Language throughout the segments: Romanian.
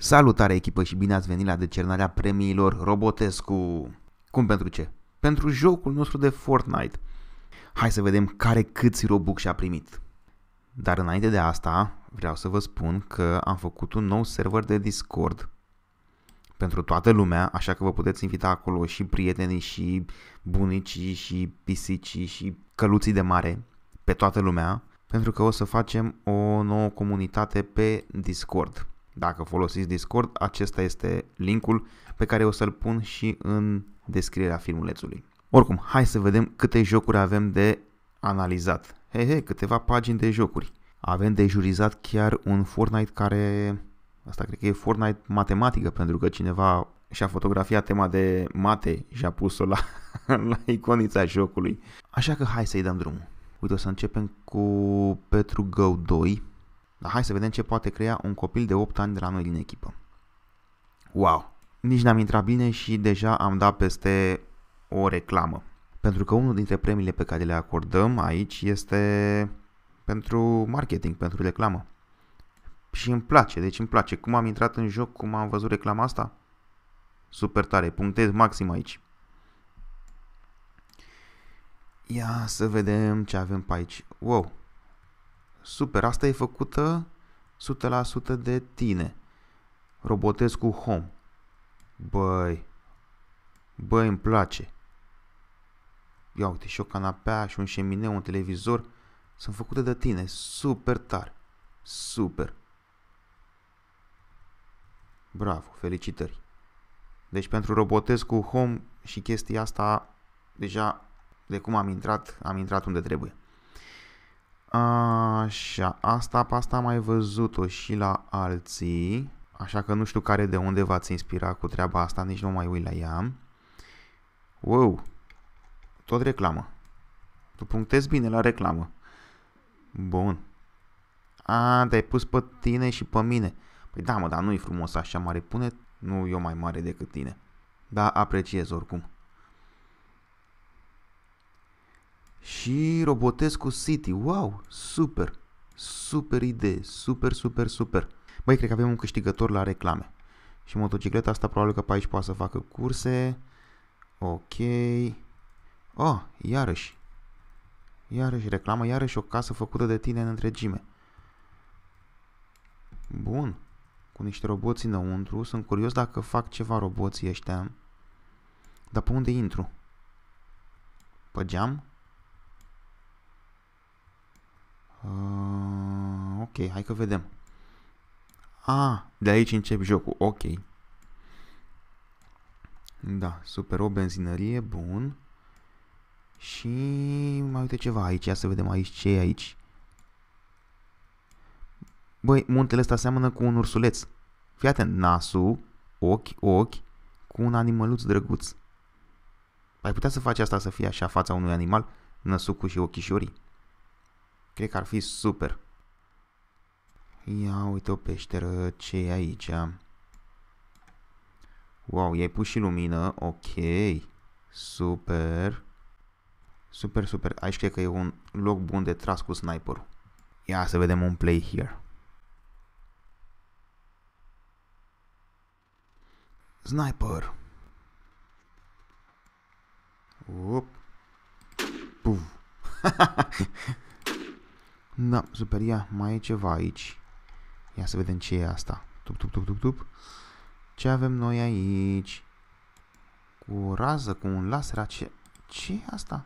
Salutare echipă și bine ați venit la decernarea premiilor Robotescu! Cum pentru ce? Pentru jocul nostru de Fortnite. Hai să vedem care câți Robux și-a primit. Dar înainte de asta, vreau să vă spun că am făcut un nou server de Discord pentru toată lumea, așa că vă puteți invita acolo și prietenii și bunicii și pisicii și căluții de mare, pe toată lumea, pentru că o să facem o nouă comunitate pe Discord. Dacă folosiți Discord, acesta este linkul pe care o să-l pun și în descrierea filmulețului. Oricum, hai să vedem câte jocuri avem de analizat. He, he câteva pagini de jocuri. Avem de jurizat chiar un Fortnite care... Asta cred că e Fortnite matematică, pentru că cineva și-a fotografiat tema de mate și a pus-o la, la iconița jocului. Așa că hai să-i dăm drumul. Uite, o să începem cu Petru Go 2, dar hai să vedem ce poate crea un copil de 8 ani de la noi din echipă. Wow! Nici n-am intrat bine și deja am dat peste o reclamă. Pentru că unul dintre premiile pe care le acordăm aici este pentru marketing, pentru reclamă. Și îmi place, deci îmi place. Cum am intrat în joc, cum am văzut reclama asta? Super tare, punctez maxim aici. Ia să vedem ce avem pe aici. Wow, super, asta e făcută 100% de tine. Robotez cu home. Băi, băi, îmi place. Ia uite, și o canapea, și un șemineu, un televizor sunt făcute de tine. Super tare. Super. Bravo, felicitări. Deci pentru robotez cu home și chestia asta, deja de cum am intrat, am intrat unde trebuie. Așa, asta pe asta am mai văzut-o și la alții, așa că nu știu care de unde v-ați inspirat cu treaba asta, nici nu mai uit la ea. Wow, tot reclamă. Tu punctezi bine la reclamă. Bun. A, te-ai pus pe tine și pe mine. Păi da, mă, dar nu-i frumos așa mare. Pune, nu eu mai mare decât tine. Da, apreciez oricum. și Robotescu City. Wow, super, super idee, super, super, super. Băi, cred că avem un câștigător la reclame. Și motocicleta asta probabil că pe aici poate să facă curse. Ok. Oh, iarăși. Iarăși reclamă, iarăși o casă făcută de tine în întregime. Bun. Cu niște roboți înăuntru. Sunt curios dacă fac ceva roboții ăștia. Dar pe unde intru? Pe geam? Uh, ok, hai că vedem. Ah, de aici încep jocul. Ok. Da, super. O benzinărie, bun. Și mai uite ceva aici. Ia să vedem aici ce e aici. Băi, muntele ăsta seamănă cu un ursuleț. Fii atent. Nasul, ochi, ochi, cu un animăluț drăguț. Ai putea să faci asta să fie așa fața unui animal, năsucul și ochișorii. Cred că ar fi super. Ia uite o peșteră, ce e aici? Wow, i-ai pus și lumină, ok. Super. Super, super. Aici cred că e un loc bun de tras cu sniperul. Ia să vedem un play here. Sniper. Up. Puf. Da, super, ia, mai e ceva aici. Ia să vedem ce e asta. Tup, tup, tup, tup, tup. Ce avem noi aici? Cu o rază, cu un laser, ce... ce e asta?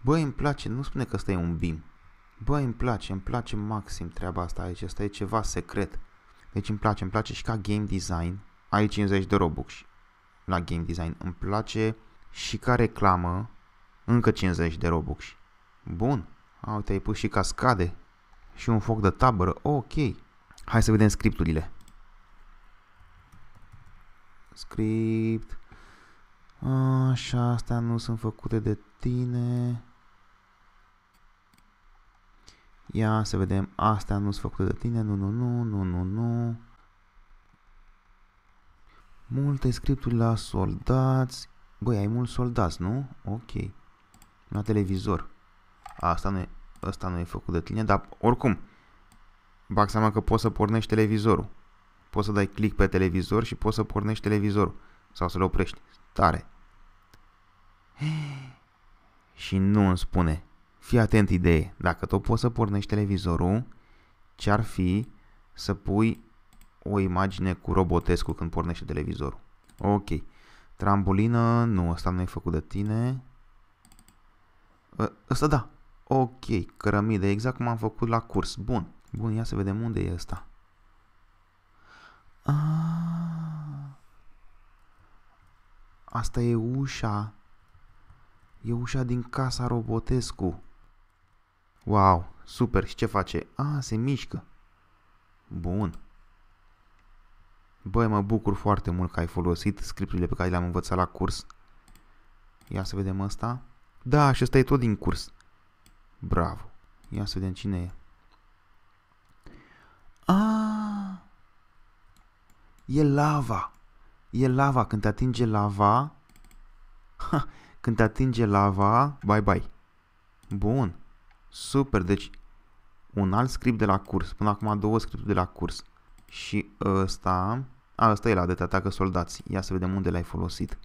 Băi, îmi place, nu spune că ăsta e un bim. Băi, îmi place, îmi place maxim treaba asta aici, asta e ceva secret. Deci îmi place, îmi place și ca game design. Ai 50 de Robux la game design. Îmi place și ca reclamă încă 50 de Robux. Bun. A, uite, ai pus și cascade și un foc de tabără. Ok. Hai să vedem scripturile. Script. Așa, astea nu sunt făcute de tine. Ia să vedem. Astea nu sunt făcute de tine. Nu, nu, nu, nu, nu, nu. Multe scripturi la soldați. Băi, ai mulți soldați, nu? Ok. La televizor. Asta nu e. Ăsta nu e făcut de tine, dar oricum, bag seama că poți să pornești televizorul. Poți să dai click pe televizor și poți să pornești televizorul. Sau să-l oprești. Tare. Și nu îmi spune. Fii atent idee. Dacă tot poți să pornești televizorul, ce-ar fi să pui o imagine cu Robotescu când pornește televizorul? Ok. Trambulină, nu, asta nu e făcut de tine. Ă, ăsta da, Ok, cărămidă, exact cum am făcut la curs. Bun. Bun, ia să vedem unde e ăsta. Ah, asta e ușa. E ușa din casa Robotescu. Wow, super. Și ce face? Ah, se mișcă. Bun. Băi, mă bucur foarte mult că ai folosit scripturile pe care le-am învățat la curs. Ia să vedem asta. Da, și ăsta e tot din curs. Bravo. Ia să vedem cine e. A, e lava. E lava. Când te atinge lava... Ha, când te atinge lava... Bye, bye. Bun. Super. Deci, un alt script de la curs. Până acum două scripturi de la curs. Și ăsta... A, ăsta e la de te atacă soldați. Ia să vedem unde l-ai folosit.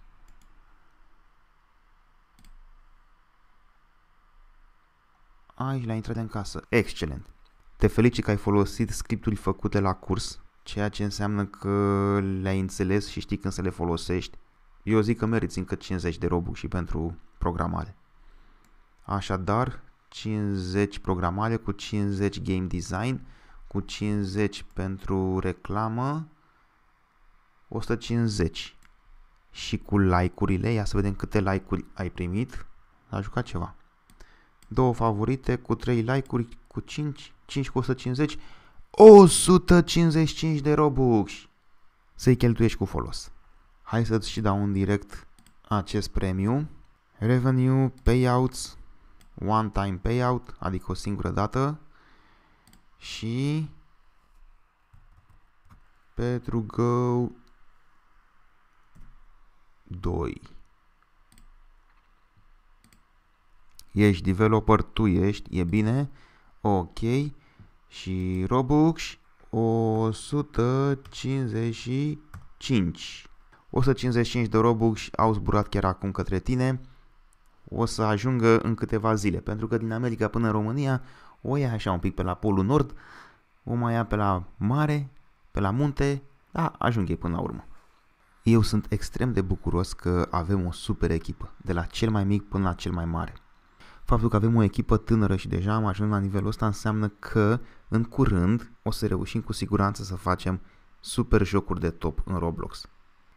aici la intrat în casă. Excelent! Te felicit că ai folosit scripturi făcute la curs, ceea ce înseamnă că le-ai înțeles și știi când să le folosești. Eu zic că meriți încă 50 de robux și pentru programare. Așadar, 50 programare cu 50 game design, cu 50 pentru reclamă, 150. Și cu like-urile, ia să vedem câte like-uri ai primit, a jucat ceva două favorite cu 3 like-uri, cu 5, 5 cu 150, 155 de robux. Să-i cheltuiești cu folos. Hai să-ți și dau un direct acest premiu. Revenue, payouts, one time payout, adică o singură dată. Și Petru go 2. ești developer, tu ești, e bine, ok, și Robux 155. 155 de Robux au zburat chiar acum către tine, o să ajungă în câteva zile, pentru că din America până în România o ia așa un pic pe la Polul Nord, o mai ia pe la mare, pe la munte, da, ajung ei până la urmă. Eu sunt extrem de bucuros că avem o super echipă, de la cel mai mic până la cel mai mare faptul că avem o echipă tânără și deja am ajuns la nivelul ăsta înseamnă că în curând o să reușim cu siguranță să facem super jocuri de top în Roblox.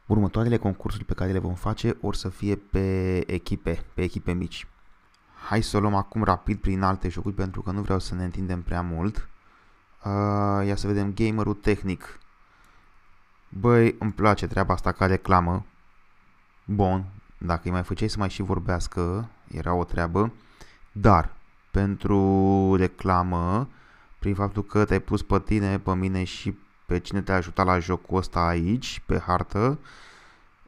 Următoarele concursuri pe care le vom face or să fie pe echipe, pe echipe mici. Hai să o luăm acum rapid prin alte jocuri pentru că nu vreau să ne întindem prea mult. Uh, ia să vedem gamerul tehnic. Băi, îmi place treaba asta ca reclamă. Bun, dacă îi mai făceai să mai și vorbească, era o treabă dar pentru reclamă, prin faptul că te-ai pus pe tine, pe mine și pe cine te-a ajutat la jocul ăsta aici, pe hartă,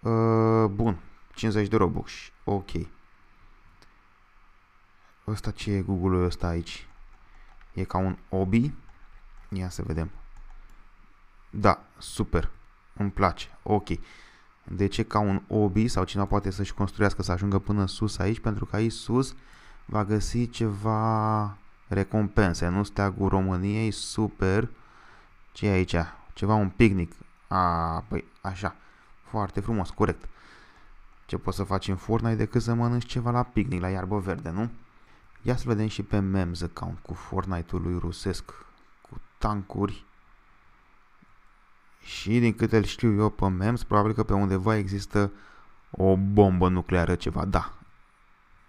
uh, bun, 50 de Robux, ok. Ăsta ce e Google-ul ăsta aici? E ca un obi? Ia să vedem. Da, super, îmi place, ok. De deci ce ca un obi sau cineva poate să-și construiască, să ajungă până sus aici? Pentru că aici sus uh, va găsi ceva recompense, nu steagul României, super, ce e aici? Ceva, un picnic, a, păi, așa, foarte frumos, corect. Ce poți să faci în Fortnite decât să mănânci ceva la picnic, la iarbă verde, nu? Ia să vedem și pe Mems account cu Fortnite-ul lui rusesc, cu tancuri. Și din câte îl știu eu pe Mems, probabil că pe undeva există o bombă nucleară ceva. Da,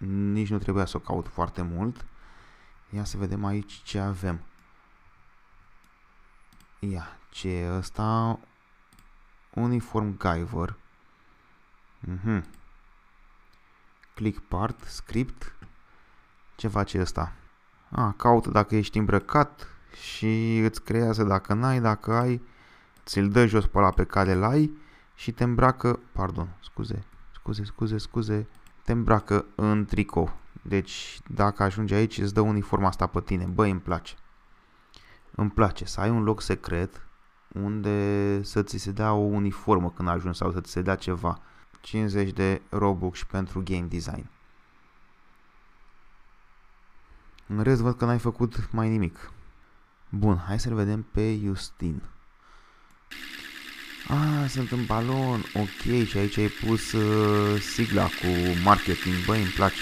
nici nu trebuia să o caut foarte mult. Ia să vedem aici ce avem. Ia, ce e ăsta? Uniform Giver. Mm -hmm. Click part, script. Ce face ăsta? A, ah, caută dacă ești îmbrăcat și îți creează dacă n-ai, dacă ai, ți-l dă jos pe la pe care l-ai și te îmbracă, pardon, scuze, scuze, scuze, scuze, te îmbracă în tricou. Deci dacă ajungi aici îți dă uniforma asta pe tine. Băi, îmi place. Îmi place să ai un loc secret unde să ți se dea o uniformă când ajungi sau să ți se dea ceva. 50 de Robux pentru game design. În rest văd că n-ai făcut mai nimic. Bun, hai să-l vedem pe Justin. Ah, sunt în balon, ok, și aici ai pus uh, sigla cu marketing, băi, îmi place.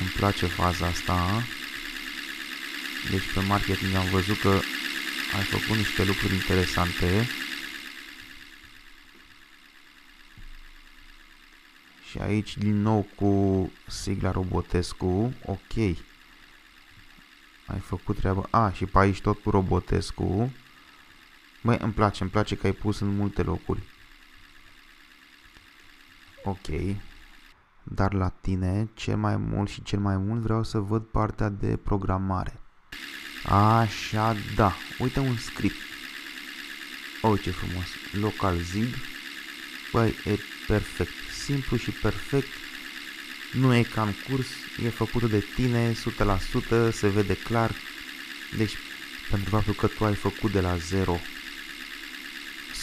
Îmi place faza asta, a? Deci pe marketing am văzut că ai făcut niște lucruri interesante. Și aici din nou cu sigla Robotescu, ok. Ai făcut treaba, a, ah, și pe aici tot cu Robotescu. Băi, îmi place, îmi place că ai pus în multe locuri. Ok. Dar la tine, cel mai mult și cel mai mult vreau să văd partea de programare. Așa, da. Uite un script. Oh, ce frumos. Local Zig. Băi, e perfect. Simplu și perfect. Nu e cam curs, e făcută de tine, 100%, se vede clar. Deci, pentru faptul că tu ai făcut de la zero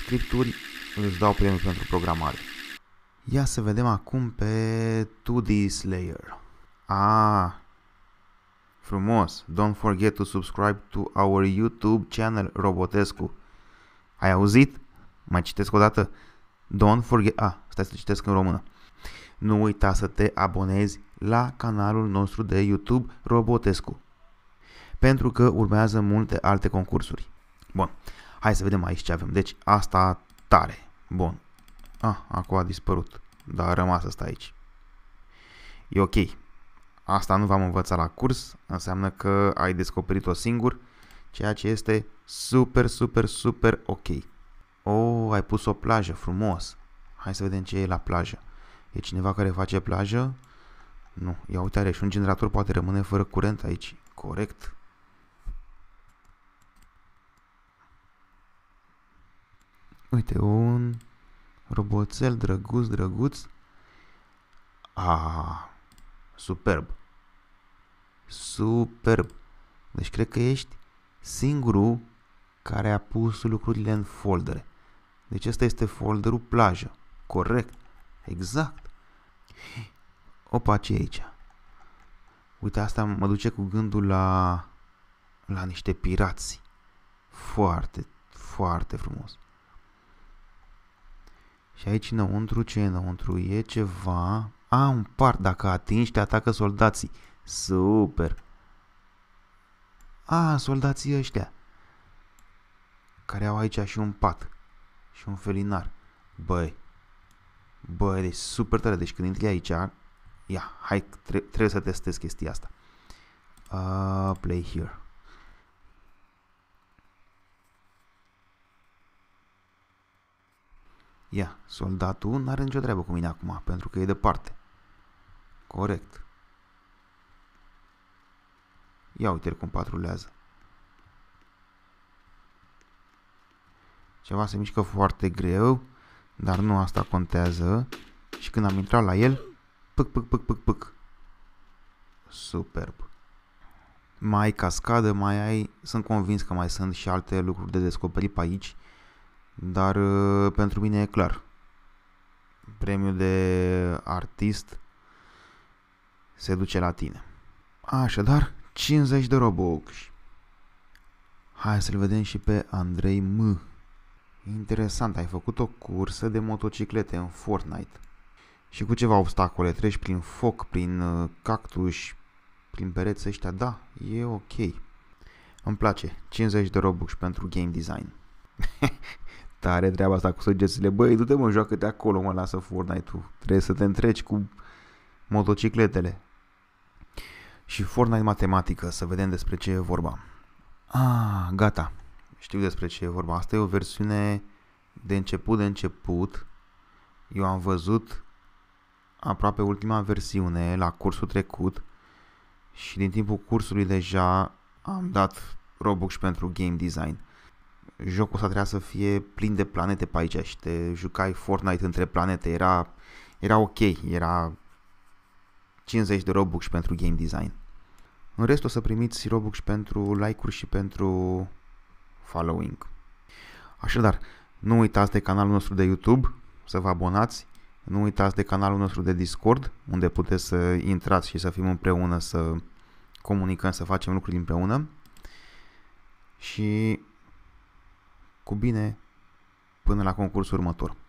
scripturi îți dau premiul pentru programare. Ia să vedem acum pe 2D Slayer. Ah, frumos! Don't forget to subscribe to our YouTube channel, Robotescu. Ai auzit? Mai citesc o dată? Don't forget... Ah, stai să citesc în română. Nu uita să te abonezi la canalul nostru de YouTube Robotescu. Pentru că urmează multe alte concursuri. Bun. Hai să vedem aici ce avem. Deci asta tare. Bun. Ah, acum a dispărut. Dar a rămas asta aici. E ok. Asta nu v-am învățat la curs. Înseamnă că ai descoperit-o singur. Ceea ce este super, super, super ok. Oh, ai pus o plajă. Frumos. Hai să vedem ce e la plajă. E cineva care face plajă? Nu. Ia uite, are și un generator poate rămâne fără curent aici. Corect. Uite, un roboțel drăguț, drăguț. Ah, superb. Superb. Deci cred că ești singurul care a pus lucrurile în foldere. Deci ăsta este folderul plajă. Corect. Exact. Opa, ce e aici? Uite, asta mă duce cu gândul la, la niște pirați. Foarte, foarte frumos. Și aici înăuntru, ce e înăuntru? E ceva... A, un par, dacă atingi, te atacă soldații. Super! A, soldații ăștia. Care au aici și un pat. Și un felinar. Băi. Băi, e deci super tare. Deci când intri aici, ia, hai, tre trebuie să testez chestia asta. Uh, play here. Ia, soldatul n-are nicio treabă cu mine acum, pentru că e departe. Corect. Ia uite cum patrulează. Ceva se mișcă foarte greu, dar nu asta contează. Și când am intrat la el, pâc, pâc, pâc, pâc, pâc. Superb. Mai ai cascadă, mai ai... Sunt convins că mai sunt și alte lucruri de descoperit pe aici. Dar uh, pentru mine e clar. Premiul de artist se duce la tine. Așadar, 50 de Robux. Hai să-l vedem și pe Andrei M. Interesant, ai făcut o cursă de motociclete în Fortnite. Și cu ceva obstacole, treci prin foc, prin uh, cactus, prin pereți ăștia, da, e ok. Îmi place, 50 de Robux pentru game design. tare treaba asta cu săgețile. Băi, du-te mă, joacă-te acolo, mă, lasă Fortnite-ul. Trebuie să te întreci cu motocicletele. Și Fortnite matematică, să vedem despre ce e vorba. Ah, gata. Știu despre ce e vorba. Asta e o versiune de început de început. Eu am văzut aproape ultima versiune la cursul trecut și din timpul cursului deja am dat Robux pentru game design jocul ăsta trebuia să fie plin de planete pe aici și te jucai Fortnite între planete, era, era ok, era 50 de Robux pentru game design. În rest o să primiți Robux pentru like-uri și pentru following. Așadar, nu uitați de canalul nostru de YouTube, să vă abonați, nu uitați de canalul nostru de Discord, unde puteți să intrați și să fim împreună, să comunicăm, să facem lucruri împreună. Și cu bine până la concursul următor.